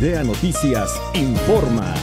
Idea Noticias informa.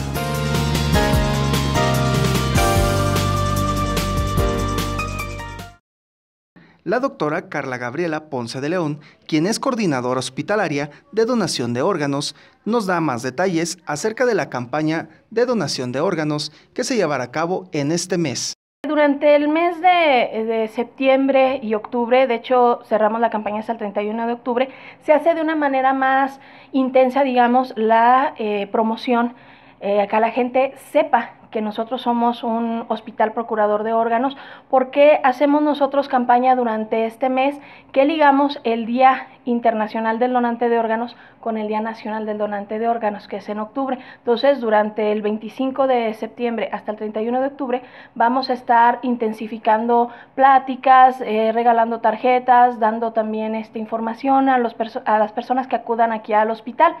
La doctora Carla Gabriela Ponce de León, quien es coordinadora hospitalaria de donación de órganos, nos da más detalles acerca de la campaña de donación de órganos que se llevará a cabo en este mes. Durante el mes de, septiembre y octubre, de hecho cerramos la campaña hasta el 31 de octubre, se hace de una manera más intensa, digamos, la eh, promoción. Eh, acá la gente sepa que nosotros somos un hospital procurador de órganos, porque hacemos nosotros campaña durante este mes que ligamos el Día Internacional del Donante de Órganos con el Día Nacional del Donante de Órganos, que es en octubre. Entonces, durante el 25 de septiembre hasta el 31 de octubre, vamos a estar intensificando pláticas, eh, regalando tarjetas, dando también esta información a, los a las personas que acudan aquí al hospital.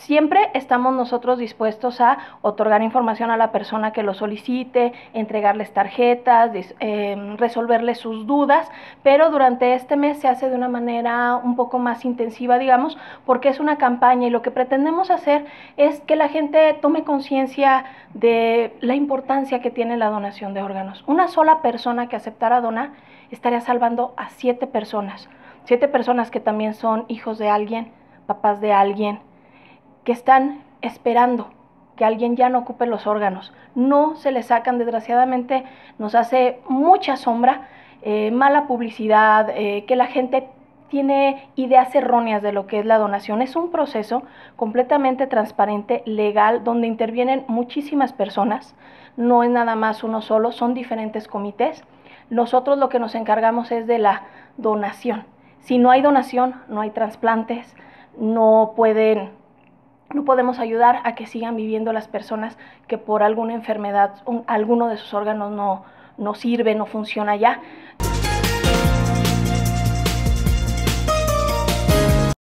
Siempre estamos nosotros dispuestos a otorgar información a la persona que lo solicite, entregarles tarjetas, em, resolverles sus dudas, pero durante este mes se hace de una manera un poco más intensiva, digamos, porque es una campaña y lo que pretendemos hacer es que la gente tome conciencia de la importancia que tiene la donación de órganos. Una sola persona que aceptara donar estaría salvando a siete personas, siete personas que también son hijos de alguien, papás de alguien, que están esperando que alguien ya no ocupe los órganos. No se les sacan, desgraciadamente nos hace mucha sombra, eh, mala publicidad, eh, que la gente tiene ideas erróneas de lo que es la donación. Es un proceso completamente transparente, legal, donde intervienen muchísimas personas. No es nada más uno solo, son diferentes comités. Nosotros lo que nos encargamos es de la donación. Si no hay donación, no hay trasplantes, no pueden no podemos ayudar a que sigan viviendo las personas que por alguna enfermedad, alguno de sus órganos no, no sirve, no funciona ya.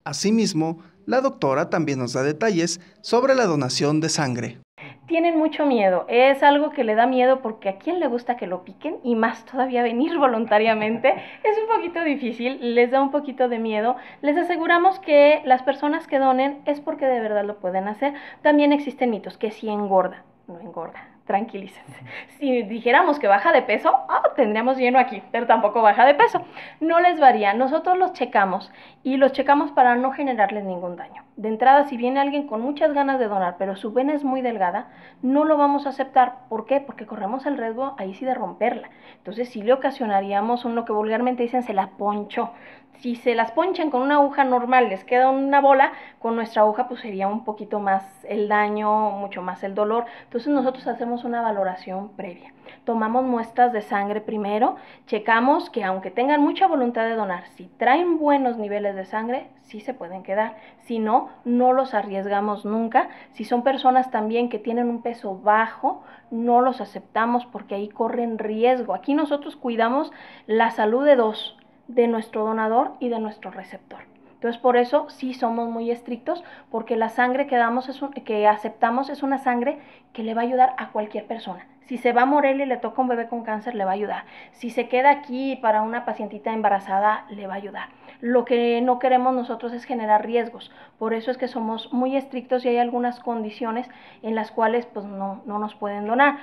Asimismo, la doctora también nos da detalles sobre la donación de sangre tienen mucho miedo. Es algo que le da miedo porque a quien le gusta que lo piquen y más todavía venir voluntariamente es un poquito difícil, les da un poquito de miedo. Les aseguramos que las personas que donen es porque de verdad lo pueden hacer. También existen mitos que si engorda, no engorda. Tranquilícense. Si dijéramos que baja de peso, ah, tendríamos lleno aquí, pero tampoco baja de peso. No les varía. Nosotros los checamos y los checamos para no generarles ningún daño. De entrada, si viene alguien con muchas ganas de donar, pero su vena es muy delgada, no lo vamos a aceptar. ¿Por qué? Porque corremos el riesgo ahí sí de romperla. Entonces, si le ocasionaríamos un lo que vulgarmente dicen, se la poncho. Si se las ponchan con una aguja normal, les queda una bola, con nuestra aguja pues sería un poquito más el daño, mucho más el dolor. Entonces nosotros hacemos una valoración previa. Tomamos muestras de sangre primero, checamos que aunque tengan mucha voluntad de donar, si traen buenos niveles de sangre, sí se pueden quedar. Si no, no, los arriesgamos nunca. Si son personas también que tienen un peso bajo, no los aceptamos porque ahí corren riesgo. Aquí nosotros cuidamos la salud de dos, de nuestro donador y de nuestro receptor. Entonces, por eso sí somos muy estrictos, porque la sangre que, damos es que aceptamos es una sangre que le va a ayudar a cualquier persona, si se va a Morelia y le toca un bebé con cáncer, le va a ayudar. Si se queda aquí para una pacientita embarazada, le va a ayudar. Lo que no queremos nosotros es generar riesgos. Por eso es que somos muy estrictos y hay algunas condiciones en las cuales pues, no, no nos pueden donar.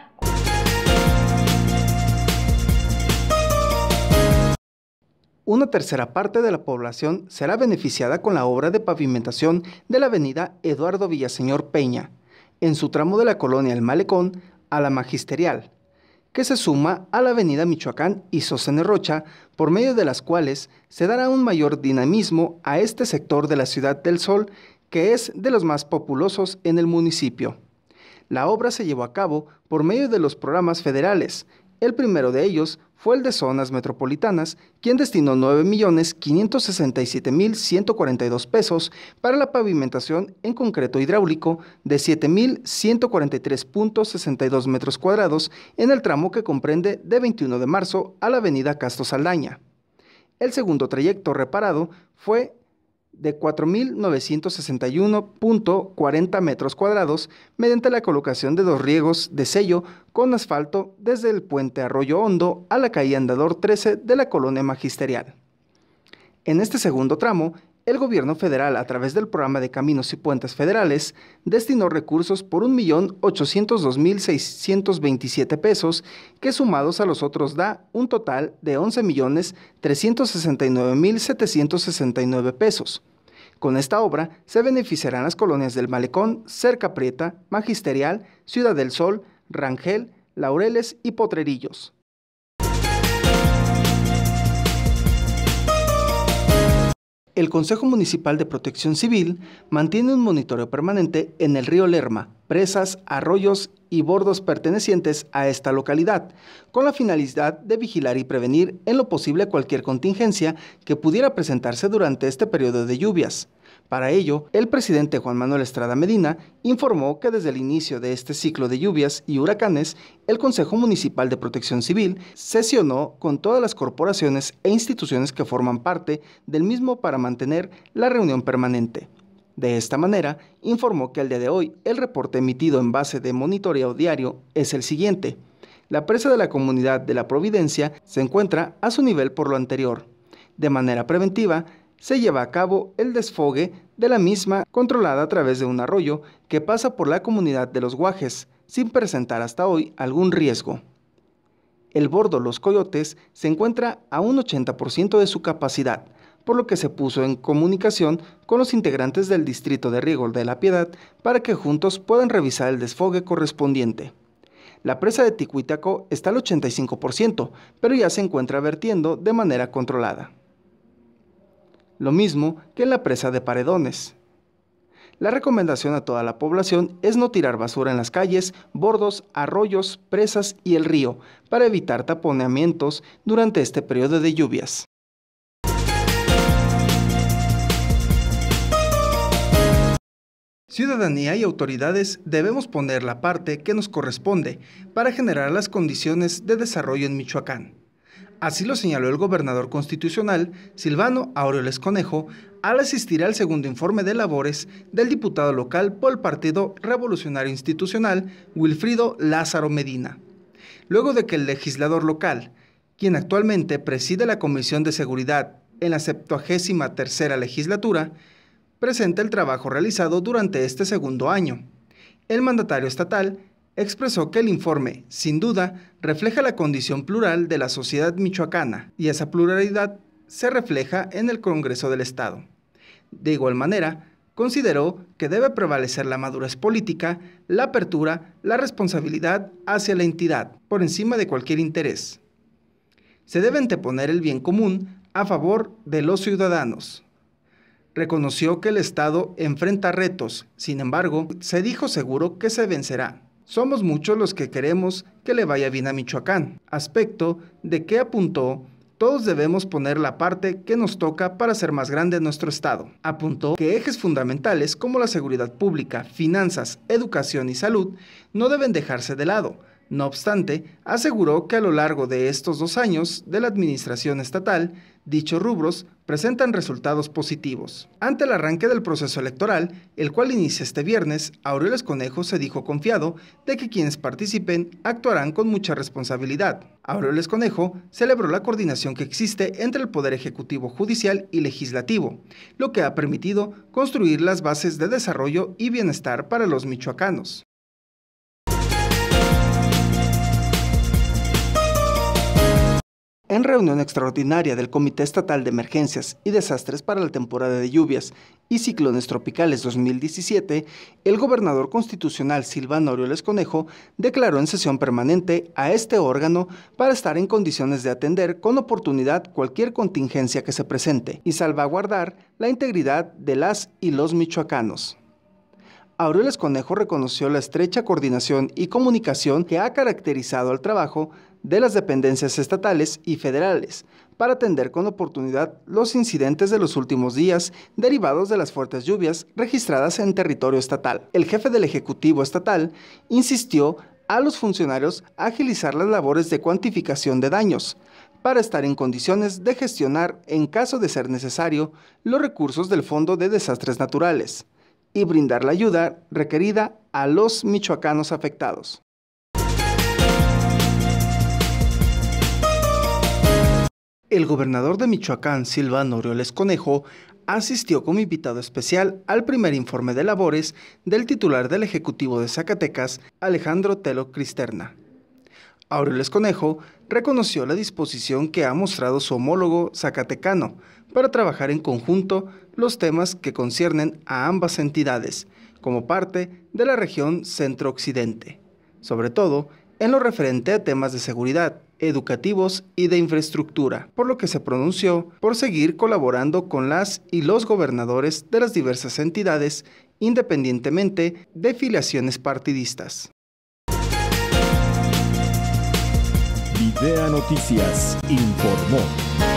Una tercera parte de la población será beneficiada con la obra de pavimentación de la avenida Eduardo Villaseñor Peña, en su tramo de la colonia El Malecón a la magisterial, que se suma a la avenida Michoacán y Sosene por medio de las cuales se dará un mayor dinamismo a este sector de la Ciudad del Sol, que es de los más populosos en el municipio. La obra se llevó a cabo por medio de los programas federales el primero de ellos fue el de zonas metropolitanas, quien destinó 9.567.142 pesos para la pavimentación en concreto hidráulico de 7.143.62 metros cuadrados en el tramo que comprende de 21 de marzo a la avenida Castro Saldaña. El segundo trayecto reparado fue de 4.961.40 metros cuadrados mediante la colocación de dos riegos de sello con asfalto desde el puente Arroyo Hondo a la calle Andador 13 de la colonia magisterial. En este segundo tramo el gobierno federal, a través del programa de Caminos y Puentes Federales, destinó recursos por 1.802.627 pesos, que sumados a los otros da un total de 11.369.769 pesos. Con esta obra se beneficiarán las colonias del Malecón, Cerca Prieta, Magisterial, Ciudad del Sol, Rangel, Laureles y Potrerillos. el Consejo Municipal de Protección Civil mantiene un monitoreo permanente en el río Lerma, presas, arroyos y bordos pertenecientes a esta localidad, con la finalidad de vigilar y prevenir en lo posible cualquier contingencia que pudiera presentarse durante este periodo de lluvias. Para ello, el presidente Juan Manuel Estrada Medina informó que desde el inicio de este ciclo de lluvias y huracanes, el Consejo Municipal de Protección Civil sesionó con todas las corporaciones e instituciones que forman parte del mismo para mantener la reunión permanente. De esta manera, informó que al día de hoy el reporte emitido en base de monitoreo diario es el siguiente. La presa de la comunidad de la Providencia se encuentra a su nivel por lo anterior. De manera preventiva, se lleva a cabo el desfogue de la misma controlada a través de un arroyo que pasa por la comunidad de los Guajes, sin presentar hasta hoy algún riesgo. El bordo Los Coyotes se encuentra a un 80% de su capacidad, por lo que se puso en comunicación con los integrantes del distrito de Riego de la Piedad para que juntos puedan revisar el desfogue correspondiente. La presa de Ticuitaco está al 85%, pero ya se encuentra vertiendo de manera controlada lo mismo que en la presa de paredones. La recomendación a toda la población es no tirar basura en las calles, bordos, arroyos, presas y el río para evitar taponeamientos durante este periodo de lluvias. Ciudadanía y autoridades debemos poner la parte que nos corresponde para generar las condiciones de desarrollo en Michoacán. Así lo señaló el gobernador constitucional Silvano Aureoles Conejo al asistir al segundo informe de labores del diputado local por el Partido Revolucionario Institucional Wilfrido Lázaro Medina. Luego de que el legislador local, quien actualmente preside la Comisión de Seguridad en la 73 legislatura, presente el trabajo realizado durante este segundo año, el mandatario estatal expresó que el informe, sin duda, refleja la condición plural de la sociedad michoacana y esa pluralidad se refleja en el Congreso del Estado. De igual manera, consideró que debe prevalecer la madurez política, la apertura, la responsabilidad hacia la entidad, por encima de cualquier interés. Se debe anteponer el bien común a favor de los ciudadanos. Reconoció que el Estado enfrenta retos, sin embargo, se dijo seguro que se vencerá. Somos muchos los que queremos que le vaya bien a Michoacán, aspecto de que apuntó todos debemos poner la parte que nos toca para ser más grande nuestro Estado. Apuntó que ejes fundamentales como la seguridad pública, finanzas, educación y salud no deben dejarse de lado, no obstante, aseguró que a lo largo de estos dos años de la administración estatal, dichos rubros presentan resultados positivos. Ante el arranque del proceso electoral, el cual inicia este viernes, Aureoles Conejo se dijo confiado de que quienes participen actuarán con mucha responsabilidad. Aureoles Conejo celebró la coordinación que existe entre el Poder Ejecutivo Judicial y Legislativo, lo que ha permitido construir las bases de desarrollo y bienestar para los michoacanos. En reunión extraordinaria del Comité Estatal de Emergencias y Desastres para la temporada de lluvias y ciclones tropicales 2017, el gobernador constitucional Silvano Aureoles Conejo declaró en sesión permanente a este órgano para estar en condiciones de atender con oportunidad cualquier contingencia que se presente y salvaguardar la integridad de las y los michoacanos. Aureoles Conejo reconoció la estrecha coordinación y comunicación que ha caracterizado al trabajo de las dependencias estatales y federales para atender con oportunidad los incidentes de los últimos días derivados de las fuertes lluvias registradas en territorio estatal. El jefe del Ejecutivo Estatal insistió a los funcionarios a agilizar las labores de cuantificación de daños, para estar en condiciones de gestionar, en caso de ser necesario, los recursos del Fondo de Desastres Naturales y brindar la ayuda requerida a los michoacanos afectados. El gobernador de Michoacán, Silvano Orioles Conejo, asistió como invitado especial al primer informe de labores del titular del Ejecutivo de Zacatecas, Alejandro Telo Cristerna. Aureoles Conejo reconoció la disposición que ha mostrado su homólogo zacatecano para trabajar en conjunto los temas que conciernen a ambas entidades, como parte de la región centro-occidente, sobre todo en lo referente a temas de seguridad, educativos y de infraestructura, por lo que se pronunció por seguir colaborando con las y los gobernadores de las diversas entidades independientemente de filiaciones partidistas. Noticias informó.